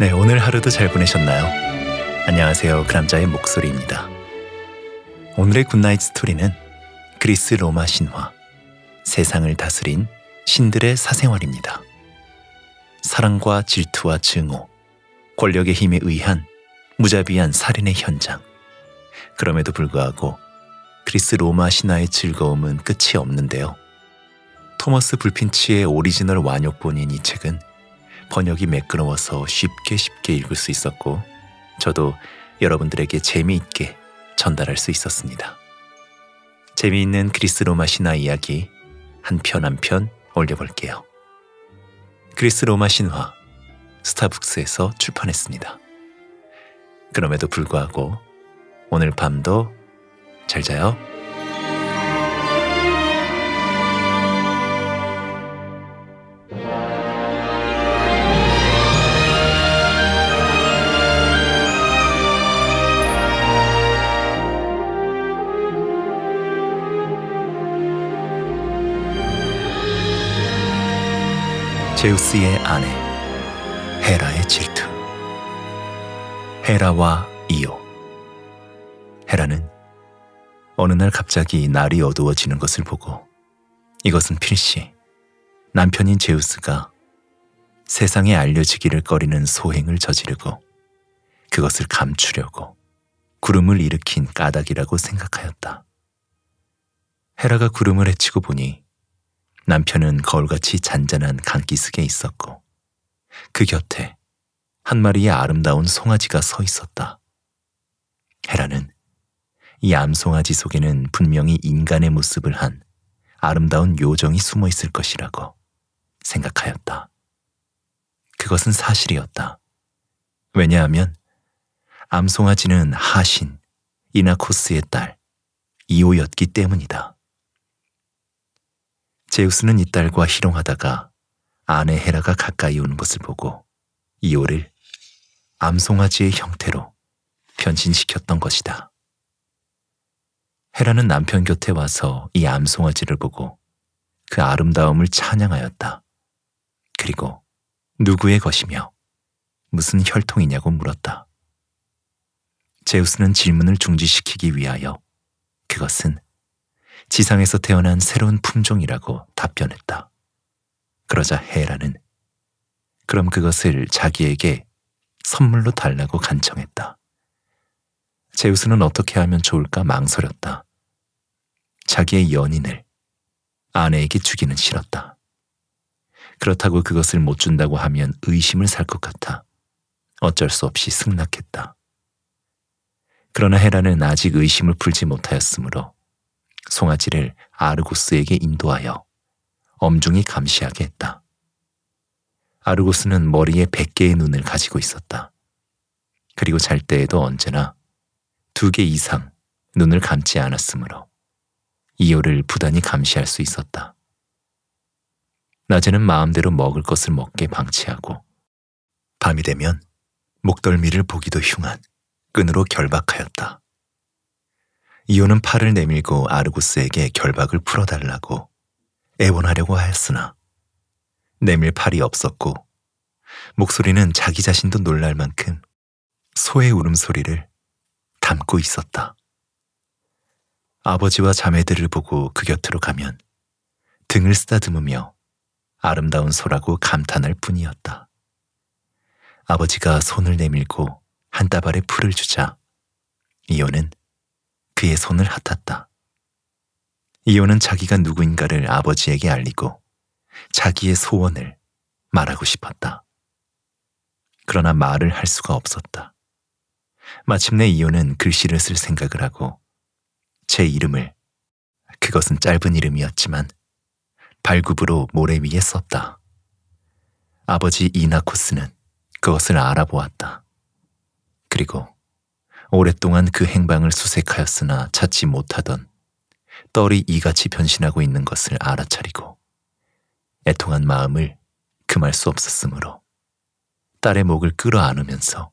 네, 오늘 하루도 잘 보내셨나요? 안녕하세요. 그남자의 목소리입니다. 오늘의 굿나잇 스토리는 그리스 로마 신화 세상을 다스린 신들의 사생활입니다. 사랑과 질투와 증오, 권력의 힘에 의한 무자비한 살인의 현장. 그럼에도 불구하고 그리스 로마 신화의 즐거움은 끝이 없는데요. 토머스 불핀치의 오리지널 완역본인 이 책은 번역이 매끄러워서 쉽게 쉽게 읽을 수 있었고 저도 여러분들에게 재미있게 전달할 수 있었습니다. 재미있는 그리스 로마 신화 이야기 한 편 한 편 올려볼게요. 그리스 로마 신화 스타북스에서 출판했습니다. 그럼에도 불구하고 오늘 밤도 잘 자요. 제우스의 아내 헤라의 질투 헤라와 이오 헤라는 어느 날 갑자기 날이 어두워지는 것을 보고 이것은 필시 남편인 제우스가 세상에 알려지기를 꺼리는 소행을 저지르고 그것을 감추려고 구름을 일으킨 까닭이라고 생각하였다. 헤라가 구름을 헤치고 보니 남편은 거울같이 잔잔한 감기 속에 있었고 그 곁에 한 마리의 아름다운 송아지가 서 있었다. 헤라는 이 암송아지 속에는 분명히 인간의 모습을 한 아름다운 요정이 숨어 있을 것이라고 생각하였다. 그것은 사실이었다. 왜냐하면 암송아지는 하신, 이나코스의 딸, 이오였기 때문이다. 제우스는 이딸과 희롱하다가 아내 헤라가 가까이 오는 것을 보고 이오를 암송아지의 형태로 변신시켰던 것이다. 헤라는 남편 곁에 와서 이 암송아지를 보고 그 아름다움을 찬양하였다. 그리고 누구의 것이며 무슨 혈통이냐고 물었다. 제우스는 질문을 중지시키기 위하여 그것은 지상에서 태어난 새로운 품종이라고 답변했다. 그러자 헤라는 그럼 그것을 자기에게 선물로 달라고 간청했다. 제우스는 어떻게 하면 좋을까 망설였다. 자기의 연인을 아내에게 주기는 싫었다. 그렇다고 그것을 못 준다고 하면 의심을 살 것 같아 어쩔 수 없이 승낙했다. 그러나 헤라는 아직 의심을 풀지 못하였으므로 송아지를 아르고스에게 인도하여 엄중히 감시하게 했다. 아르고스는 머리에 100개의 눈을 가지고 있었다. 그리고 잘 때에도 언제나 두 개 이상 눈을 감지 않았으므로 이효를 부단히 감시할 수 있었다. 낮에는 마음대로 먹을 것을 먹게 방치하고 밤이 되면 목덜미를 보기도 흉한 끈으로 결박하였다. 이유는 팔을 내밀고 아르고스에게 결박을 풀어달라고 애원하려고 하였으나 내밀 팔이 없었고 목소리는 자기 자신도 놀랄 만큼 소의 울음소리를 담고 있었다. 아버지와 자매들을 보고 그 곁으로 가면 등을 쓰다듬으며 아름다운 소라고 감탄할 뿐이었다. 아버지가 손을 내밀고 한 따발의 풀을 주자 이온는 그의 손을 핥았다. 이혼은 자기가 누구인가를 아버지에게 알리고 자기의 소원을 말하고 싶었다. 그러나 말을 할 수가 없었다. 마침내 이혼은 글씨를 쓸 생각을 하고 제 이름을 그것은 짧은 이름이었지만 발굽으로 모래 위에 썼다. 아버지 이나코스는 그것을 알아보았다. 그리고 오랫동안 그 행방을 수색하였으나 찾지 못하던 떨이 이같이 변신하고 있는 것을 알아차리고 애통한 마음을 금할 수 없었으므로 딸의 목을 끌어안으면서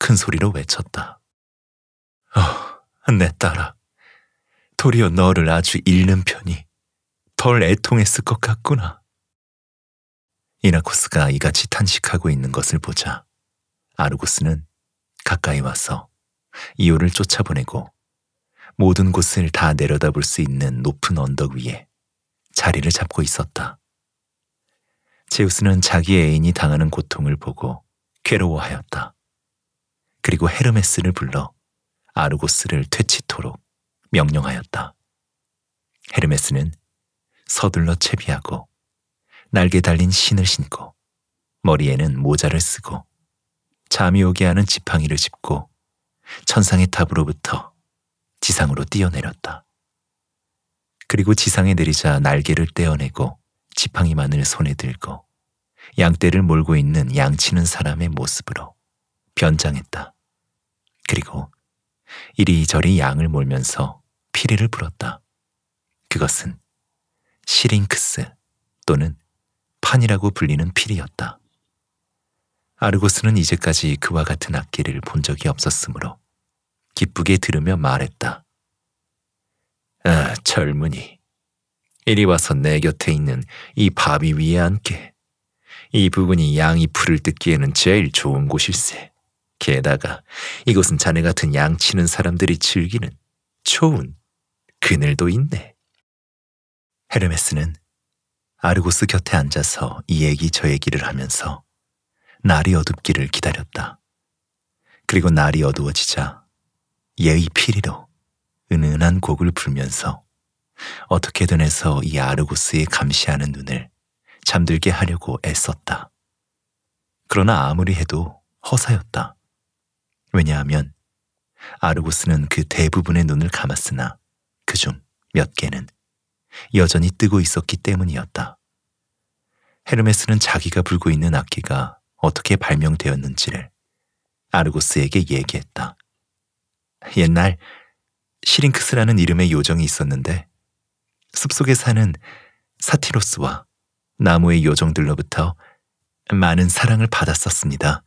큰 소리로 외쳤다. 어, 내 딸아. 도리어 너를 아주 잃는 편이 덜 애통했을 것 같구나. 이나코스가 이같이 탄식하고 있는 것을 보자 아르고스는 가까이 와서 이오를 쫓아보내고 모든 곳을 다 내려다볼 수 있는 높은 언덕 위에 자리를 잡고 있었다. 제우스는 자기 애인이 당하는 고통을 보고 괴로워하였다. 그리고 헤르메스를 불러 아르고스를 퇴치토록 명령하였다. 헤르메스는 서둘러 채비하고 날개 달린 신을 신고 머리에는 모자를 쓰고 잠이 오게 하는 지팡이를 짚고 천상의 탑으로부터 지상으로 뛰어내렸다. 그리고 지상에 내리자 날개를 떼어내고 지팡이만을 손에 들고 양떼를 몰고 있는 양치는 사람의 모습으로 변장했다. 그리고 이리저리 양을 몰면서 피리를 불었다. 그것은 시링크스 또는 판이라고 불리는 피리였다 아르고스는 이제까지 그와 같은 악기를 본 적이 없었으므로 기쁘게 들으며 말했다. 아, 젊은이. 이리 와서 내 곁에 있는 이 바위 위에 앉게. 이 부분이 양이 풀을 뜯기에는 제일 좋은 곳일세. 게다가 이곳은 자네 같은 양 치는 사람들이 즐기는 좋은 그늘도 있네. 헤르메스는 아르고스 곁에 앉아서 이 얘기 저 얘기를 하면서 날이 어둡기를 기다렸다. 그리고 날이 어두워지자 예의 필이로 은은한 곡을 불면서 어떻게든 해서 이 아르고스의 감시하는 눈을 잠들게 하려고 애썼다. 그러나 아무리 해도 허사였다. 왜냐하면 아르고스는 그 대부분의 눈을 감았으나 그중 몇 개는 여전히 뜨고 있었기 때문이었다. 헤르메스는 자기가 불고 있는 악기가 어떻게 발명되었는지를 아르고스에게 얘기했다. 옛날 시링크스라는 이름의 요정이 있었는데 숲속에 사는 사티로스와 나무의 요정들로부터 많은 사랑을 받았었습니다.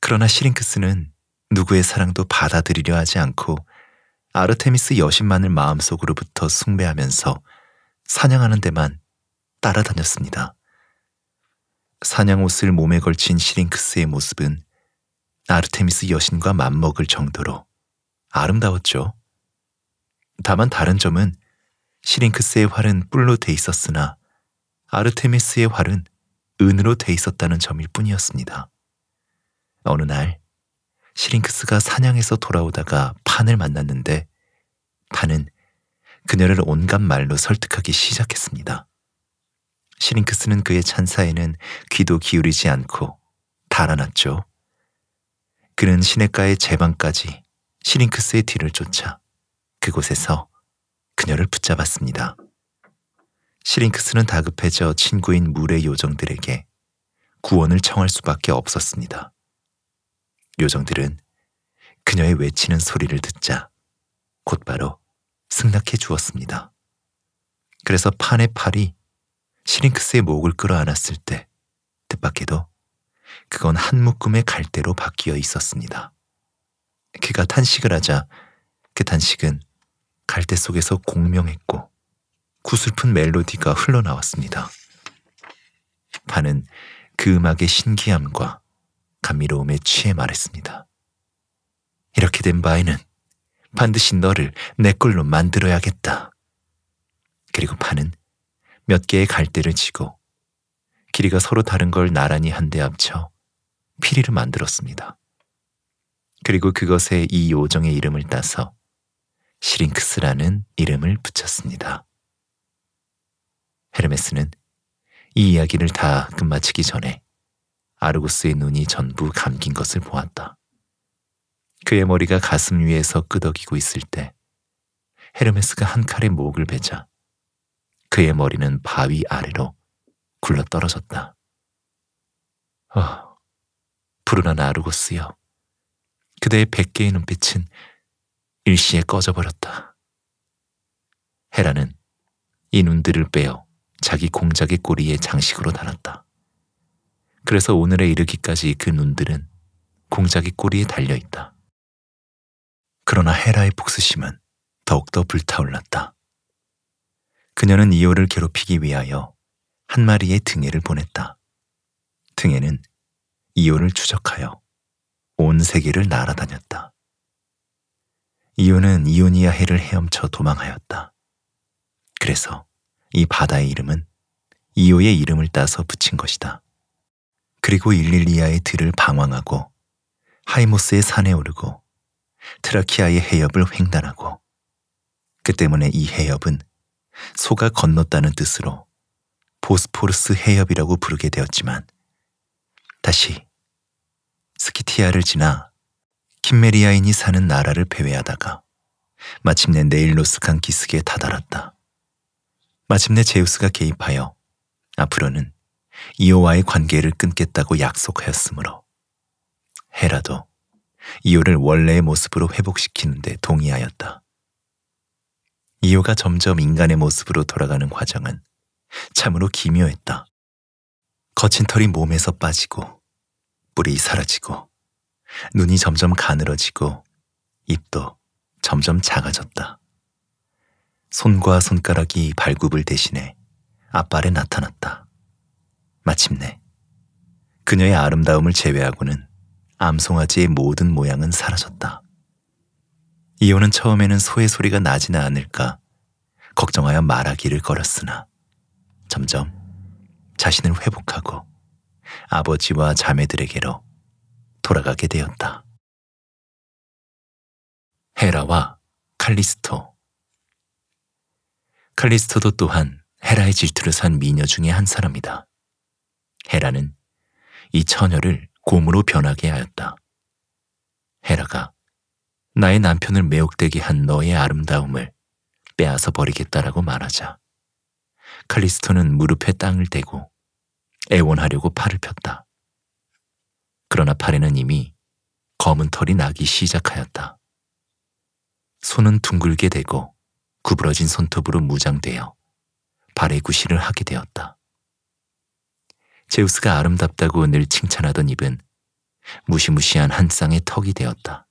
그러나 시링크스는 누구의 사랑도 받아들이려 하지 않고 아르테미스 여신만을 마음속으로부터 숭배하면서 사냥하는 데만 따라다녔습니다. 사냥 옷을 몸에 걸친 시링크스의 모습은 아르테미스 여신과 맞먹을 정도로 아름다웠죠. 다만 다른 점은 시링크스의 활은 뿔로 돼 있었으나 아르테미스의 활은 은으로 돼 있었다는 점일 뿐이었습니다. 어느 날 시링크스가 사냥에서 돌아오다가 판을 만났는데 판은 그녀를 온갖 말로 설득하기 시작했습니다. 시링크스는 그의 찬사에는 귀도 기울이지 않고 달아났죠. 그는 시냇가의 제방까지 시링크스의 뒤를 쫓아 그곳에서 그녀를 붙잡았습니다. 시링크스는 다급해져 친구인 물의 요정들에게 구원을 청할 수밖에 없었습니다. 요정들은 그녀의 외치는 소리를 듣자 곧바로 승낙해 주었습니다. 그래서 판의 팔이 시링크스의 목을 끌어안았을 때 뜻밖에도 그건 한 묶음의 갈대로 바뀌어 있었습니다. 그가 탄식을 하자 그 탄식은 갈대 속에서 공명했고 구슬픈 멜로디가 흘러나왔습니다. 파는 그 음악의 신기함과 감미로움에 취해 말했습니다. 이렇게 된 바에는 반드시 너를 내 걸로 만들어야겠다. 그리고 파는 몇 개의 갈대를 치고 길이가 서로 다른 걸 나란히 한데 합쳐 피리를 만들었습니다. 그리고 그것에 이 요정의 이름을 따서 시링크스라는 이름을 붙였습니다. 헤르메스는 이 이야기를 다 끝마치기 전에 아르고스의 눈이 전부 감긴 것을 보았다. 그의 머리가 가슴 위에서 끄덕이고 있을 때 헤르메스가 한 칼에 목을 베자 그의 머리는 바위 아래로 굴러 떨어졌다. 어, 푸르나 아르고스여. 그대의 백개의 눈빛은 일시에 꺼져버렸다. 헤라는 이 눈들을 빼어 자기 공작의 꼬리에 장식으로 달았다. 그래서 오늘에 이르기까지 그 눈들은 공작의 꼬리에 달려있다. 그러나 헤라의 복수심은 더욱더 불타올랐다. 그녀는 이오를 괴롭히기 위하여 한 마리의 등에를 보냈다. 등에는 이오를 추적하여 온 세계를 날아다녔다. 이온은 이오니아 해를 헤엄쳐 도망하였다. 그래서 이 바다의 이름은 이오의 이름을 따서 붙인 것이다. 그리고 일릴리아의 들을 방황하고 하이모스의 산에 오르고 트라키아의 해협을 횡단하고 그 때문에 이 해협은 소가 건넜다는 뜻으로 보스포르스 해협이라고 부르게 되었지만 다시 스키티아를 지나 킴메리아인이 사는 나라를 배회하다가 마침내 네일로스 칸 기슭에 다다랐다. 마침내 제우스가 개입하여 앞으로는 이오와의 관계를 끊겠다고 약속하였으므로 해라도 이오를 원래의 모습으로 회복시키는데 동의하였다. 이오가 점점 인간의 모습으로 돌아가는 과정은 참으로 기묘했다. 거친 털이 몸에서 빠지고 뿔이 사라지고 눈이 점점 가늘어지고 입도 점점 작아졌다. 손과 손가락이 발굽을 대신해 앞발에 나타났다. 마침내 그녀의 아름다움을 제외하고는 암송아지의 모든 모양은 사라졌다. 이혼은 처음에는 소의 소리가 나지나 않을까 걱정하여 말하기를 걸었으나 점점 자신을 회복하고 아버지와 자매들에게로 돌아가게 되었다. 헤라와 칼리스토 칼리스토도 또한 헤라의 질투를 산 미녀 중의 한 사람이다. 헤라는 이 처녀를 곰으로 변하게 하였다. 헤라가 나의 남편을 매혹되게 한 너의 아름다움을 빼앗아 버리겠다라고 말하자 칼리스토는 무릎에 땅을 대고 애원하려고 팔을 폈다. 그러나 팔에는 이미 검은 털이 나기 시작하였다. 손은 둥글게 되고 구부러진 손톱으로 무장되어 발의 구실을 하게 되었다. 제우스가 아름답다고 늘 칭찬하던 입은 무시무시한 한 쌍의 턱이 되었다.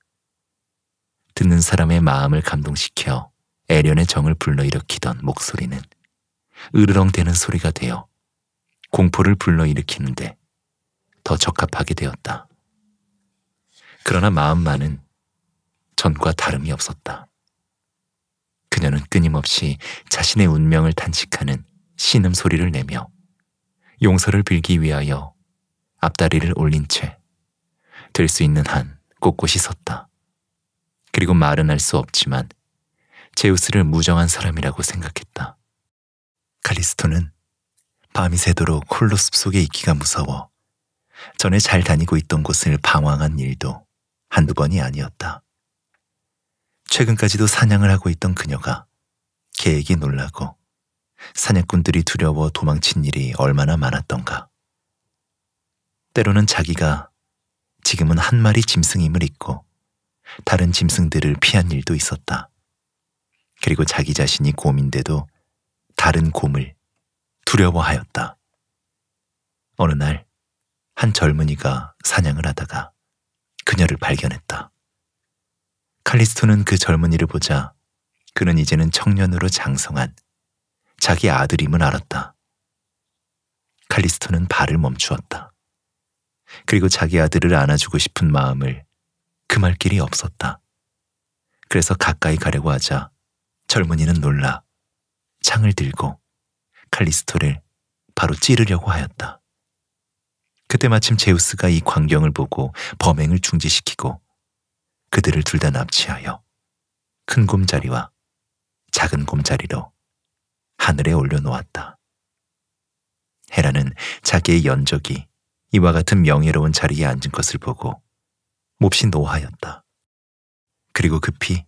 듣는 사람의 마음을 감동시켜 애련의 정을 불러일으키던 목소리는 으르렁대는 소리가 되어 공포를 불러일으키는데 더 적합하게 되었다. 그러나 마음만은 전과 다름이 없었다. 그녀는 끊임없이 자신의 운명을 탄식하는 신음 소리를 내며 용서를 빌기 위하여 앞다리를 올린 채 될 수 있는 한 꼿꼿이 섰다. 그리고 말은 할 수 없지만 제우스를 무정한 사람이라고 생각했다. 카리스토는 밤이 새도록 홀로 숲속에 있기가 무서워 전에 잘 다니고 있던 곳을 방황한 일도 한두 번이 아니었다. 최근까지도 사냥을 하고 있던 그녀가 계획이 놀라고 사냥꾼들이 두려워 도망친 일이 얼마나 많았던가. 때로는 자기가 지금은 한 마리 짐승임을 잊고 다른 짐승들을 피한 일도 있었다. 그리고 자기 자신이 곰인데도 다른 곰을 두려워하였다. 어느 날 한 젊은이가 사냥을 하다가 그녀를 발견했다. 칼리스토는 그 젊은이를 보자 그는 이제는 청년으로 장성한 자기 아들임을 알았다. 칼리스토는 발을 멈추었다. 그리고 자기 아들을 안아주고 싶은 마음을 금할 길이 없었다. 그래서 가까이 가려고 하자 젊은이는 놀라 창을 들고 칼리스토를 바로 찌르려고 하였다. 그때 마침 제우스가 이 광경을 보고 범행을 중지시키고 그들을 둘 다 납치하여 큰 곰자리와 작은 곰자리로 하늘에 올려놓았다. 헤라는 자기의 연적이 이와 같은 명예로운 자리에 앉은 것을 보고 몹시 노하였다. 그리고 급히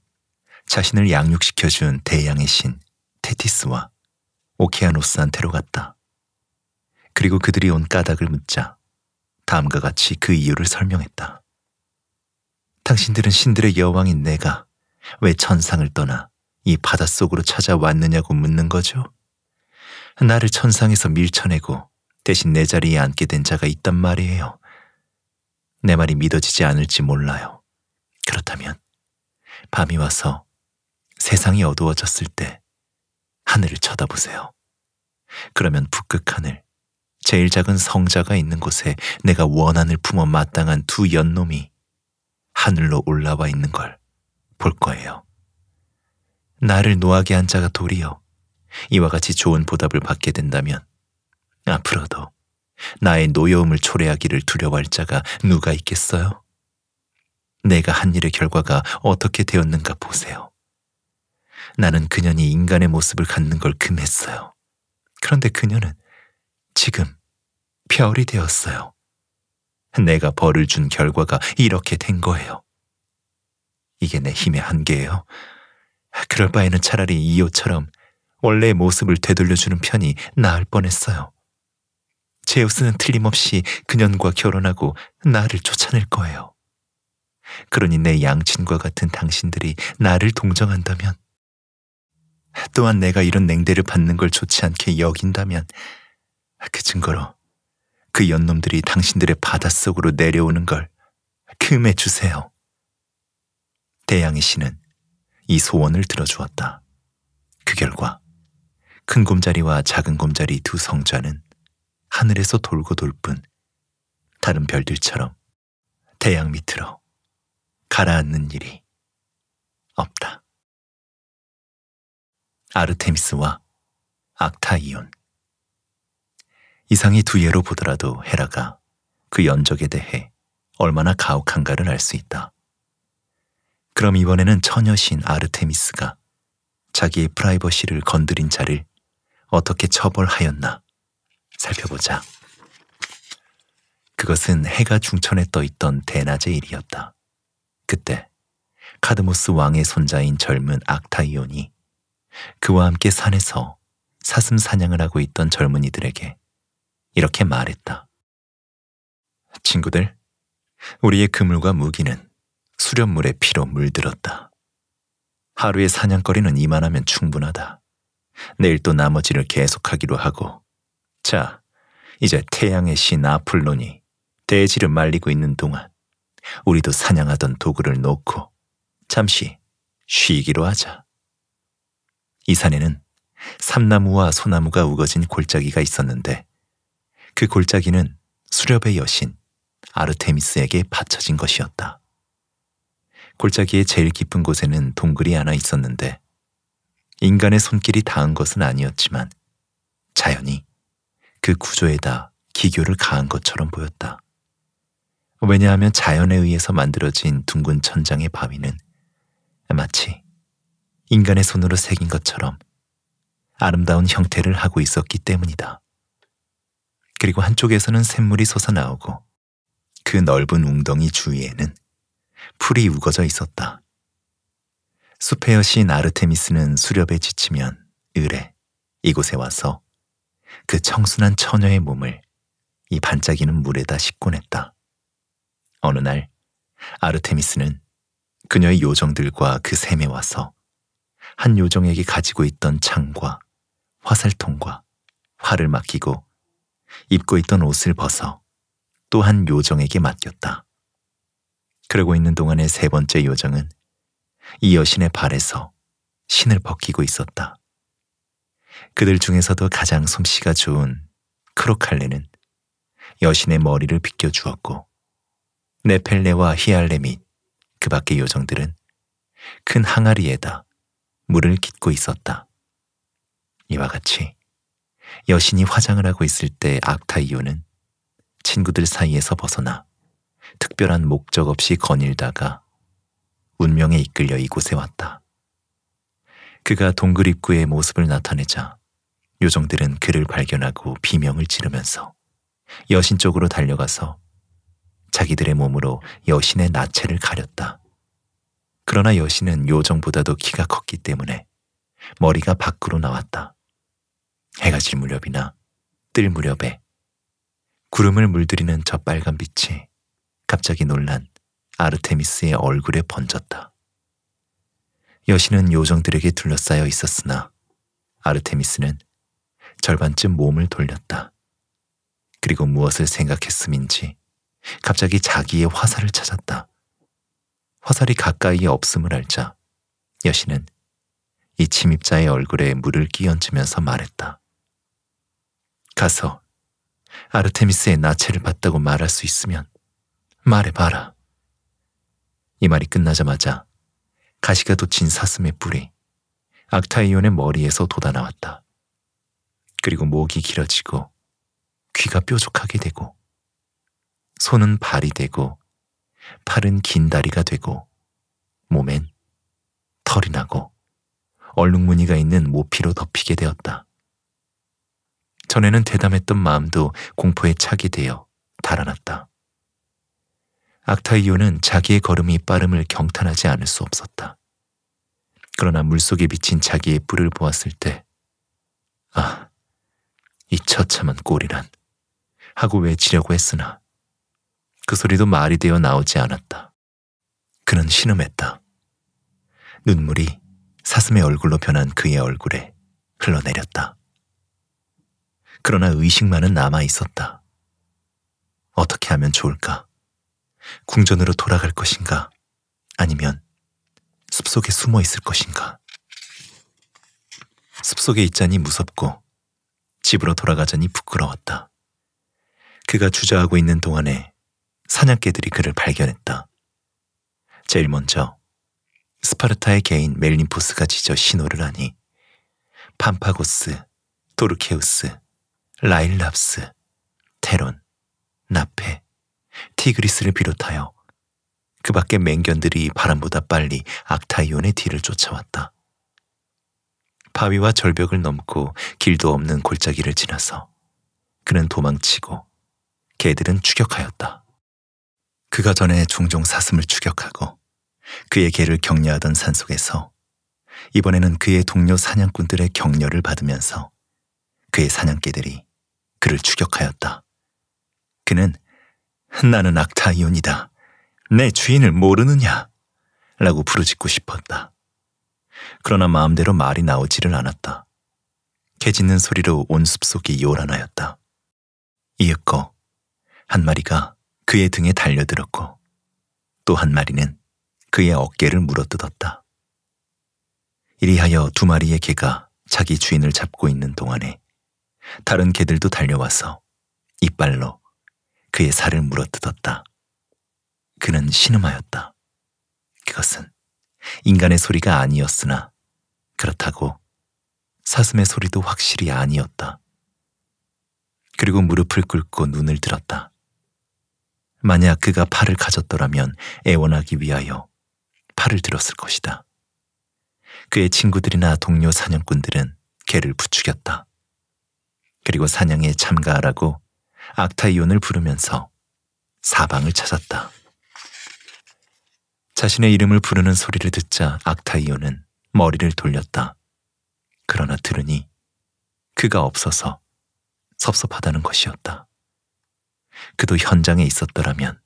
자신을 양육시켜준 대양의 신 테티스와 오케아노스한테로 갔다. 그리고 그들이 온 까닭을 묻자 다음과 같이 그 이유를 설명했다. 당신들은 신들의 여왕인 내가 왜 천상을 떠나 이 바닷속으로 찾아왔느냐고 묻는 거죠? 나를 천상에서 밀쳐내고 대신 내 자리에 앉게 된 자가 있단 말이에요. 내 말이 믿어지지 않을지 몰라요. 그렇다면 밤이 와서 세상이 어두워졌을 때 하늘을 쳐다보세요. 그러면 북극 하늘, 제일 작은 성자가 있는 곳에 내가 원한을 품어 마땅한 두 연놈이 하늘로 올라와 있는 걸 볼 거예요. 나를 노하게 한 자가 도리어 이와 같이 좋은 보답을 받게 된다면 앞으로도 나의 노여움을 초래하기를 두려워할 자가 누가 있겠어요? 내가 한 일의 결과가 어떻게 되었는가 보세요. 나는 그년이 인간의 모습을 갖는 걸 금했어요. 그런데 그녀는 지금 별이 되었어요. 내가 벌을 준 결과가 이렇게 된 거예요. 이게 내 힘의 한계예요. 그럴 바에는 차라리 이오처럼 원래의 모습을 되돌려주는 편이 나을 뻔했어요. 제우스는 틀림없이 그년과 결혼하고 나를 쫓아낼 거예요. 그러니 내 양친과 같은 당신들이 나를 동정한다면 또한 내가 이런 냉대를 받는 걸 좋지 않게 여긴다면 그 증거로 그 연놈들이 당신들의 바닷속으로 내려오는 걸 금해 주세요. 대양의 신은 이 소원을 들어주었다. 그 결과 큰 곰자리와 작은 곰자리 두 성자는 하늘에서 돌고 돌 뿐 다른 별들처럼 대양 밑으로 가라앉는 일이 없다. 아르테미스와 악타이온. 이상이 두 예로 보더라도 헤라가 그 연적에 대해 얼마나 가혹한가를 알 수 있다. 그럼 이번에는 처녀신 아르테미스가 자기의 프라이버시를 건드린 자를 어떻게 처벌하였나 살펴보자. 그것은 해가 중천에 떠 있던 대낮의 일이었다. 그때 카드모스 왕의 손자인 젊은 악타이온이 그와 함께 산에서 사슴 사냥을 하고 있던 젊은이들에게 이렇게 말했다. 친구들, 우리의 그물과 무기는 수련물의 피로 물들었다. 하루의 사냥거리는 이만하면 충분하다. 내일 또 나머지를 계속하기로 하고, 자, 이제 태양의 신 아플론이 대지를 말리고 있는 동안 우리도 사냥하던 도구를 놓고 잠시 쉬기로 하자. 이 산에는 삼나무와 소나무가 우거진 골짜기가 있었는데 그 골짜기는 수렵의 여신 아르테미스에게 바쳐진 것이었다. 골짜기의 제일 깊은 곳에는 동굴이 하나 있었는데 인간의 손길이 닿은 것은 아니었지만 자연이 그 구조에다 기교를 가한 것처럼 보였다. 왜냐하면 자연에 의해서 만들어진 둥근 천장의 바위는 마치 인간의 손으로 새긴 것처럼 아름다운 형태를 하고 있었기 때문이다. 그리고 한쪽에서는 샘물이 솟아나오고 그 넓은 웅덩이 주위에는 풀이 우거져 있었다. 숲의 여신 아르테미스는 수렵에 지치면 의뢰 이곳에 와서 그 청순한 처녀의 몸을 이 반짝이는 물에다 씻곤 했다. 어느 날 아르테미스는 그녀의 요정들과 그 샘에 와서 한 요정에게 가지고 있던 창과 화살통과 활을 맡기고 입고 있던 옷을 벗어 또 한 요정에게 맡겼다. 그러고 있는 동안에 세 번째 요정은 이 여신의 발에서 신을 벗기고 있었다. 그들 중에서도 가장 솜씨가 좋은 크로칼레는 여신의 머리를 빗겨주었고 네펠레와 히알레 및 그 밖의 요정들은 큰 항아리에다 물을 깃고 있었다. 이와 같이 여신이 화장을 하고 있을 때 악타이오는 친구들 사이에서 벗어나 특별한 목적 없이 거닐다가 운명에 이끌려 이곳에 왔다. 그가 동굴 입구의 모습을 나타내자 요정들은 그를 발견하고 비명을 지르면서 여신 쪽으로 달려가서 자기들의 몸으로 여신의 나체를 가렸다. 그러나 여신은 요정보다도 키가 컸기 때문에 머리가 밖으로 나왔다. 해가 질 무렵이나 뜰 무렵에 구름을 물들이는 저 빨간 빛이 갑자기 놀란 아르테미스의 얼굴에 번졌다. 여신은 요정들에게 둘러싸여 있었으나 아르테미스는 절반쯤 몸을 돌렸다. 그리고 무엇을 생각했음인지 갑자기 자기의 화살을 찾았다. 화살이 가까이에 없음을 알자 여신은 이 침입자의 얼굴에 물을 끼얹으면서 말했다. 가서 아르테미스의 나체를 봤다고 말할 수 있으면 말해봐라. 이 말이 끝나자마자 가시가 돋친 사슴의 뿔이 악타이온의 머리에서 돋아나왔다. 그리고 목이 길어지고 귀가 뾰족하게 되고 손은 발이 되고 팔은 긴 다리가 되고 몸엔 털이 나고 얼룩무늬가 있는 모피로 덮이게 되었다. 전에는 대담했던 마음도 공포에 착이 되어 달아났다. 악타이오는 자기의 걸음이 빠름을 경탄하지 않을 수 없었다. 그러나 물속에 비친 자기의 뿔을 보았을 때, 아, 이 처참한 꼴이란 하고 외치려고 했으나 그 소리도 말이 되어 나오지 않았다. 그는 신음했다. 눈물이 사슴의 얼굴로 변한 그의 얼굴에 흘러내렸다. 그러나 의식만은 남아 있었다. 어떻게 하면 좋을까? 궁전으로 돌아갈 것인가? 아니면 숲속에 숨어 있을 것인가? 숲속에 있자니 무섭고 집으로 돌아가자니 부끄러웠다. 그가 주저하고 있는 동안에 사냥개들이 그를 발견했다. 제일 먼저 스파르타의 개인 멜림포스가 지저 신호를 하니 판파고스, 도르케우스, 라일랍스, 테론, 나페, 티그리스를 비롯하여 그 밖의 맹견들이 바람보다 빨리 악타이온의 뒤를 쫓아왔다. 바위와 절벽을 넘고 길도 없는 골짜기를 지나서 그는 도망치고 개들은 추격하였다. 그가 전에 종종 사슴을 추격하고 그의 개를 격려하던 산속에서 이번에는 그의 동료 사냥꾼들의 격려를 받으면서 그의 사냥개들이 그를 추격하였다. 그는 나는 악타이온이다. 내 주인을 모르느냐? 라고 부르짖고 싶었다. 그러나 마음대로 말이 나오지를 않았다. 개 짖는 소리로 온 숲속이 요란하였다. 이윽고 한 마리가 그의 등에 달려들었고 또 한 마리는 그의 어깨를 물어뜯었다. 이리하여 두 마리의 개가 자기 주인을 잡고 있는 동안에 다른 개들도 달려와서 이빨로 그의 살을 물어뜯었다. 그는 신음하였다. 그것은 인간의 소리가 아니었으나 그렇다고 사슴의 소리도 확실히 아니었다. 그리고 무릎을 꿇고 눈을 들었다. 만약 그가 팔을 가졌더라면 애원하기 위하여 팔을 들었을 것이다. 그의 친구들이나 동료 사냥꾼들은 개를 부추겼다. 그리고 사냥에 참가하라고 악타이온을 부르면서 사방을 찾았다. 자신의 이름을 부르는 소리를 듣자 악타이온은 머리를 돌렸다. 그러나 들으니 그가 없어서 섭섭하다는 것이었다. 그도 현장에 있었더라면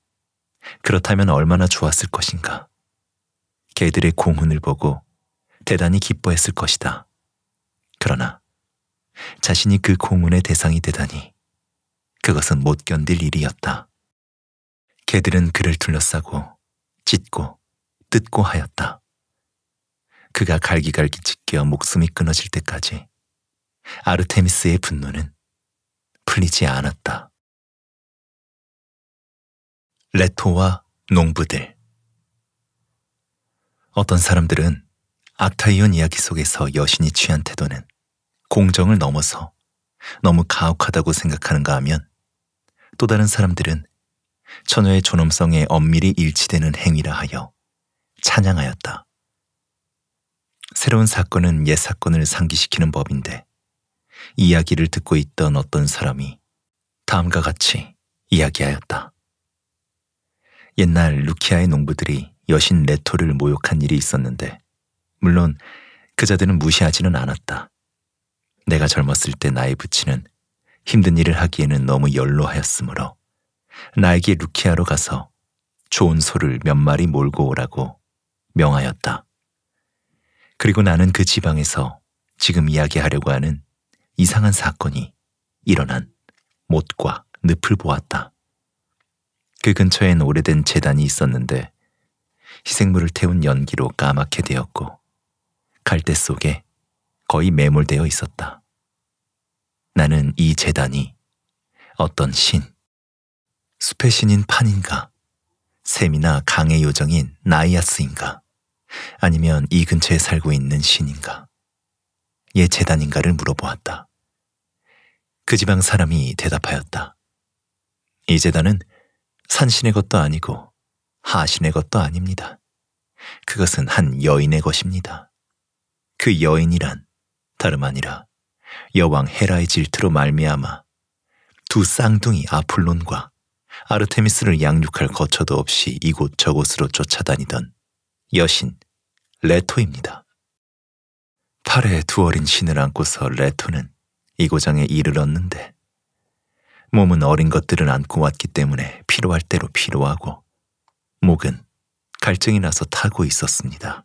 그렇다면 얼마나 좋았을 것인가. 개들의 공훈을 보고 대단히 기뻐했을 것이다. 그러나 자신이 그 공훈의 대상이 되다니 그것은 못 견딜 일이었다. 개들은 그를 둘러싸고 짖고 뜯고 하였다. 그가 갈기갈기 짖겨 목숨이 끊어질 때까지 아르테미스의 분노는 풀리지 않았다. 레토와 농부들 어떤 사람들은 악타이온 이야기 속에서 여신이 취한 태도는 공정을 넘어서 너무 가혹하다고 생각하는가 하면 또 다른 사람들은 처녀의 존엄성에 엄밀히 일치되는 행위라 하여 찬양하였다. 새로운 사건은 옛 사건을 상기시키는 법인데 이야기를 듣고 있던 어떤 사람이 다음과 같이 이야기하였다. 옛날 루키아의 농부들이 여신 레토를 모욕한 일이 있었는데 물론 그자들은 무시하지는 않았다. 내가 젊었을 때 나의 부친은 힘든 일을 하기에는 너무 연로하였으므로 나에게 루키아로 가서 좋은 소를 몇 마리 몰고 오라고 명하였다. 그리고 나는 그 지방에서 지금 이야기하려고 하는 이상한 사건이 일어난 못과 늪을 보았다. 그 근처엔 오래된 재단이 있었는데 희생물을 태운 연기로 까맣게 되었고 갈대 속에 거의 매몰되어 있었다. 나는 이 재단이 어떤 신, 숲의 신인 판인가, 샘이나 강의 요정인 나이아스인가, 아니면 이 근처에 살고 있는 신인가, 얘 재단인가를 물어보았다. 그 지방 사람이 대답하였다. 이 재단은 산신의 것도 아니고 하신의 것도 아닙니다. 그것은 한 여인의 것입니다. 그 여인이란 다름 아니라 여왕 헤라의 질투로 말미암아 두 쌍둥이 아폴론과 아르테미스를 양육할 거처도 없이 이곳 저곳으로 쫓아다니던 여신 레토입니다. 팔에 두 어린 신을 안고서 레토는 이 고장에 이르렀는데 몸은 어린 것들을 안고 왔기 때문에 필요할 대로 필요하고 목은 갈증이 나서 타고 있었습니다.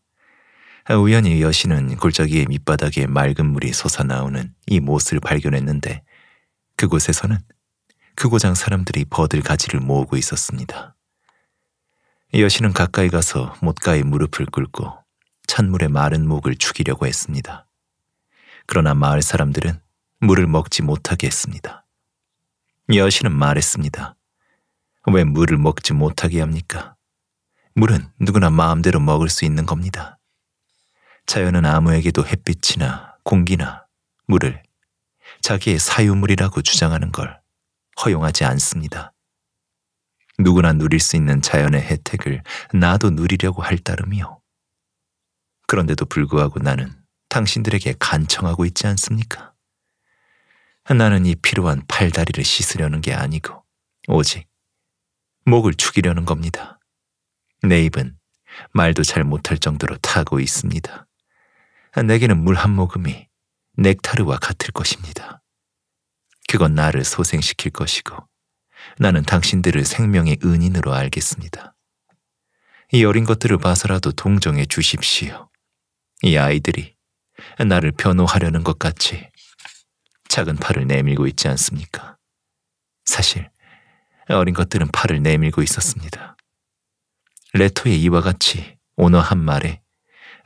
우연히 여신은 골짜기의 밑바닥에 맑은 물이 솟아나오는 이 못을 발견했는데 그곳에서는 그 고장 사람들이 버들 가지를 모으고 있었습니다. 여신은 가까이 가서 못가에 무릎을 꿇고 찬물에 마른 목을 죽이려고 했습니다. 그러나 마을 사람들은 물을 먹지 못하게 했습니다. 여신은 말했습니다. 왜 물을 먹지 못하게 합니까? 물은 누구나 마음대로 먹을 수 있는 겁니다. 자연은 아무에게도 햇빛이나 공기나 물을 자기의 사유물이라고 주장하는 걸 허용하지 않습니다. 누구나 누릴 수 있는 자연의 혜택을 나도 누리려고 할 따름이요. 그런데도 불구하고 나는 당신들에게 간청하고 있지 않습니까? 나는 이 필요한 팔다리를 씻으려는 게 아니고 오직 목을 축이려는 겁니다. 내 입은 말도 잘 못할 정도로 타고 있습니다. 내게는 물 한 모금이 넥타르와 같을 것입니다. 그건 나를 소생시킬 것이고 나는 당신들을 생명의 은인으로 알겠습니다. 이 어린 것들을 봐서라도 동정해 주십시오. 이 아이들이 나를 변호하려는 것 같이 작은 팔을 내밀고 있지 않습니까? 사실 어린 것들은 팔을 내밀고 있었습니다. 레토의 이와 같이 온화한 말에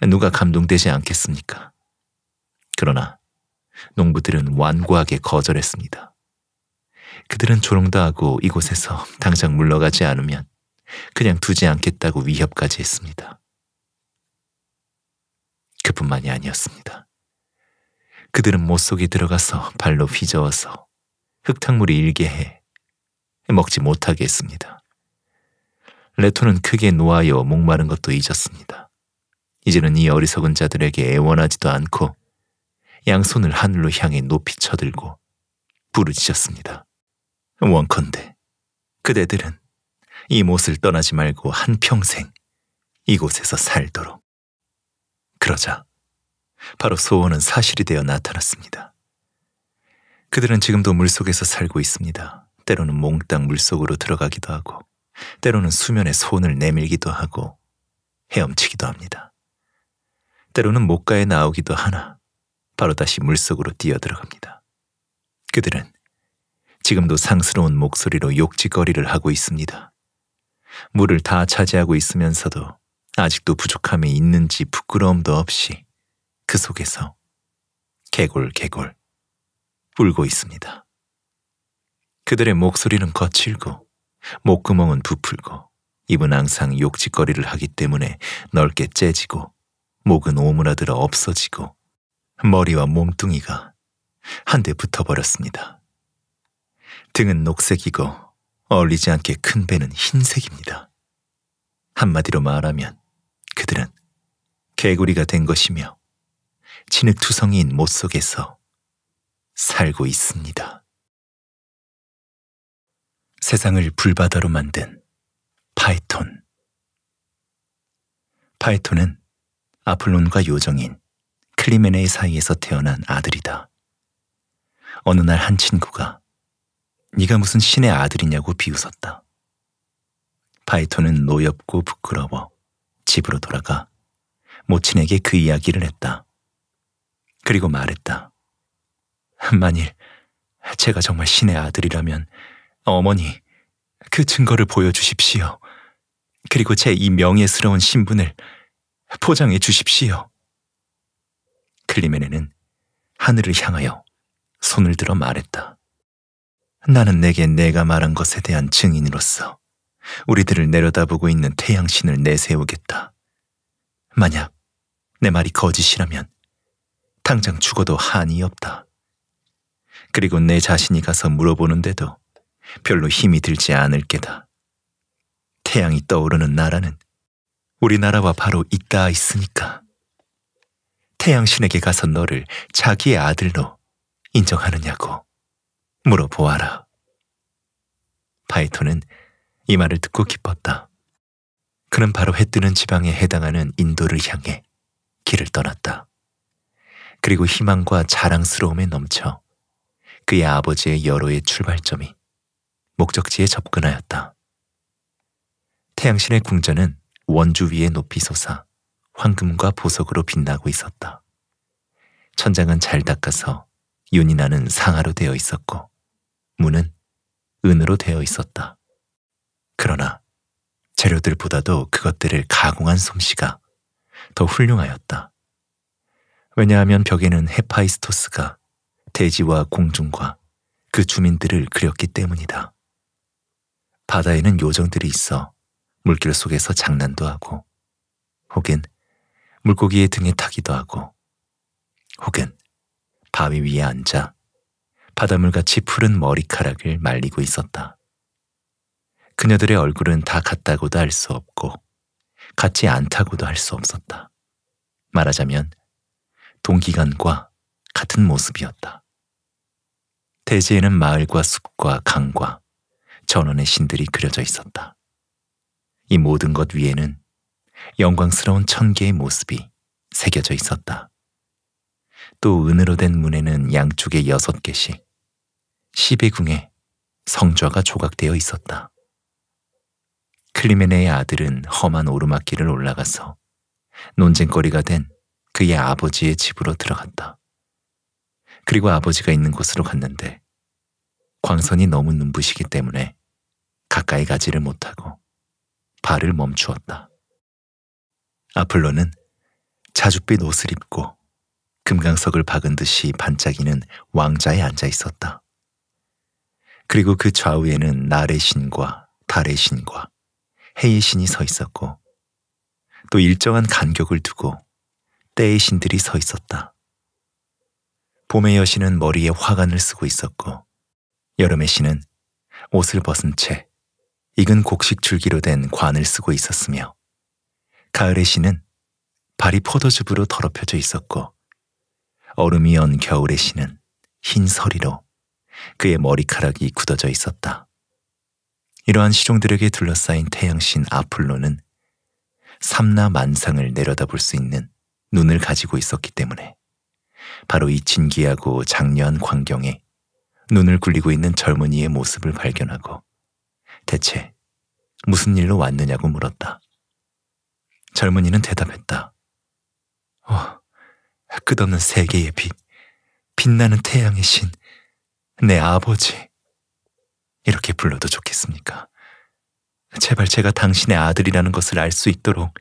누가 감동되지 않겠습니까? 그러나 농부들은 완고하게 거절했습니다. 그들은 조롱도하고 이곳에서 당장 물러가지 않으면 그냥 두지 않겠다고 위협까지 했습니다. 그뿐만이 아니었습니다. 그들은 못 속이 들어가서 발로 휘저어서 흙탕물이 일게 해 먹지 못하게 했습니다. 레토는 크게 놓아여 목마른 것도 잊었습니다. 이제는 이 어리석은 자들에게 애원하지도 않고 양손을 하늘로 향해 높이 쳐들고 부르짖었습니다. 원컨대 그대들은 이 못을 떠나지 말고 한평생 이곳에서 살도록 그러자 바로 소원은 사실이 되어 나타났습니다. 그들은 지금도 물속에서 살고 있습니다. 때로는 몽땅 물속으로 들어가기도 하고 때로는 수면에 손을 내밀기도 하고 헤엄치기도 합니다. 때로는 목가에 나오기도 하나 바로 다시 물속으로 뛰어들어갑니다. 그들은 지금도 상스러운 목소리로 욕지거리를 하고 있습니다. 물을 다 차지하고 있으면서도 아직도 부족함이 있는지 부끄러움도 없이 그 속에서 개굴개굴 울고 있습니다. 그들의 목소리는 거칠고 목구멍은 부풀고 입은 항상 욕짓거리를 하기 때문에 넓게 째지고 목은 오므라들어 없어지고 머리와 몸뚱이가 한데 붙어버렸습니다. 등은 녹색이고 어울리지 않게 큰 배는 흰색입니다. 한마디로 말하면 그들은 개구리가 된 것이며 진흙투성이인 못속에서 살고 있습니다. 세상을 불바다로 만든 파이톤. 파이톤은 아폴론과 요정인 클리메네의 사이에서 태어난 아들이다. 어느 날 한 친구가 네가 무슨 신의 아들이냐고 비웃었다. 파이톤은 노엽고 부끄러워 집으로 돌아가 모친에게 그 이야기를 했다. 그리고 말했다. 만일 제가 정말 신의 아들이라면 어머니 그 증거를 보여주십시오. 그리고 제 이 명예스러운 신분을 포장해 주십시오. 클리메에는 하늘을 향하여 손을 들어 말했다. 나는 내게 내가 말한 것에 대한 증인으로서 우리들을 내려다보고 있는 태양신을 내세우겠다. 만약 내 말이 거짓이라면 당장 죽어도 한이 없다. 그리고 내 자신이 가서 물어보는데도 별로 힘이 들지 않을 게다. 태양이 떠오르는 나라는 우리나라와 바로 있다 있으니까. 태양신에게 가서 너를 자기의 아들로 인정하느냐고 물어보아라. 파이톤은 이 말을 듣고 기뻤다. 그는 바로 해 뜨는 지방에 해당하는 인도를 향해 길을 떠났다. 그리고 희망과 자랑스러움에 넘쳐 그의 아버지의 여로의 출발점이 목적지에 접근하였다. 태양신의 궁전은 원주 위에 높이 솟아 황금과 보석으로 빛나고 있었다. 천장은 잘 닦아서 윤이 나는 상하로 되어 있었고 문은 은으로 되어 있었다. 그러나 재료들보다도 그것들을 가공한 솜씨가 더 훌륭하였다. 왜냐하면 벽에는 헤파이스토스가 대지와 공중과 그 주민들을 그렸기 때문이다. 바다에는 요정들이 있어 물길 속에서 장난도 하고, 혹은 물고기의 등에 타기도 하고, 혹은 바위 위에 앉아 바닷물같이 푸른 머리카락을 말리고 있었다. 그녀들의 얼굴은 다 같다고도 할 수 없고, 같지 않다고도 할 수 없었다. 말하자면 동기간과 같은 모습이었다. 대지에는 마을과 숲과 강과 전원의 신들이 그려져 있었다. 이 모든 것 위에는 영광스러운 천 개의 모습이 새겨져 있었다. 또 은으로 된 문에는 양쪽에 여섯 개씩 시베궁에 성좌가 조각되어 있었다. 클리메네의 아들은 험한 오르막길을 올라가서 논쟁거리가 된 그의 아버지의 집으로 들어갔다. 그리고 아버지가 있는 곳으로 갔는데 광선이 너무 눈부시기 때문에 가까이 가지를 못하고 발을 멈추었다. 아플로는 자줏빛 옷을 입고 금강석을 박은 듯이 반짝이는 왕자에 앉아 있었다. 그리고 그 좌우에는 날의 신과 달의 신과 해의 신이 서 있었고 또 일정한 간격을 두고 때의 신들이 서 있었다. 봄의 여신은 머리에 화관을 쓰고 있었고 여름의 신은 옷을 벗은 채 익은 곡식 줄기로 된 관을 쓰고 있었으며 가을의 신은 발이 포도즙으로 더럽혀져 있었고 얼음이 연 겨울의 신은 흰 서리로 그의 머리카락이 굳어져 있었다. 이러한 시종들에게 둘러싸인 태양신 아폴로는 삼나 만상을 내려다볼 수 있는 눈을 가지고 있었기 때문에 바로 이 진기하고 장려한 광경에 눈을 굴리고 있는 젊은이의 모습을 발견하고 대체 무슨 일로 왔느냐고 물었다. 젊은이는 대답했다. 어, 끝없는 세계의 빛, 빛나는 태양의 신, 내 아버지. 이렇게 불러도 좋겠습니까? 제발 제가 당신의 아들이라는 것을 알 수 있도록